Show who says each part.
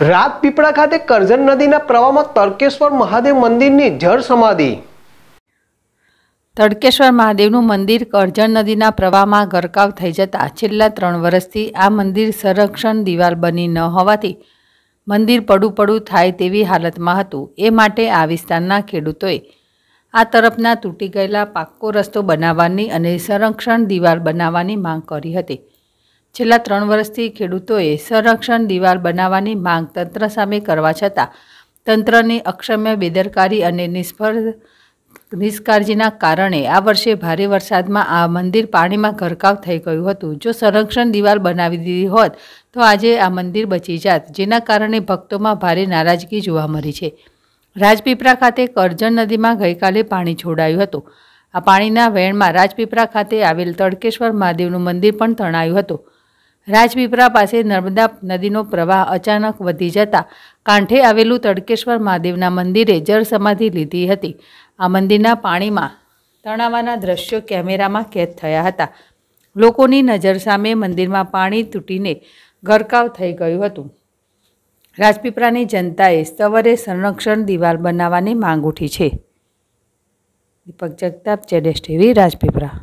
Speaker 1: રાજપીપળા ખાતે કરજણ નદીના પ્રવાહમાં તળકેશ્વર મહાદેવ મંદિરની જળ સમાધિ
Speaker 2: તડકેશ્વર મહાદેવનું મંદિર કરજણ નદીના પ્રવાહમાં ગરકાવ થઈ જતાં છેલ્લા ત્રણ વર્ષથી આ મંદિર સંરક્ષણ દિવાલ બની ન હોવાથી મંદિર પડું પડું થાય તેવી હાલતમાં હતું એ માટે આ વિસ્તારના ખેડૂતોએ આ તરફના તૂટી ગયેલા પાક્કો રસ્તો બનાવવાની અને સંરક્ષણ દિવાલ બનાવવાની માંગ કરી હતી છેલ્લા ત્રણ વર્ષથી ખેડૂતોએ સંરક્ષણ દિવાલ બનાવવાની માંગ તંત્ર સામે કરવા છતાં તંત્રની અક્ષમ્ય બેદરકારી અને નિષ્ફળ નિષ્કાળજીના કારણે આ વર્ષે ભારે વરસાદમાં આ મંદિર પાણીમાં ગરકાવ થઈ ગયું હતું જો સંરક્ષણ દિવાલ બનાવી દીધી હોત તો આજે આ મંદિર બચી જાત જેના કારણે ભક્તોમાં ભારે નારાજગી જોવા મળી છે રાજપીપળા ખાતે કરજણ નદીમાં ગઈકાલે પાણી છોડાયું હતું આ પાણીના વેણમાં રાજપીપળા ખાતે આવેલ તડકેશ્વર મહાદેવનું મંદિર પણ તણાયું હતું રાજપીપળા પાસે નર્મદા નદીનો પ્રવાહ અચાનક વધી જતા કાંઠે આવેલું તડકેશ્વર મહાદેવના મંદિરે જળ સમાધિ લીધી હતી આ મંદિરના પાણીમાં તણાવાના દ્રશ્યો કેમેરામાં કેદ થયા હતા લોકોની નજર સામે મંદિરમાં પાણી તૂટીને ગરકાવ થઈ ગયું હતું રાજપીપળાની જનતાએ સવારે સંરક્ષણ દિવાલ બનાવવાની માંગ ઉઠી છે દીપક જગતાપ ચેડેશ ટીવી રાજપીપળા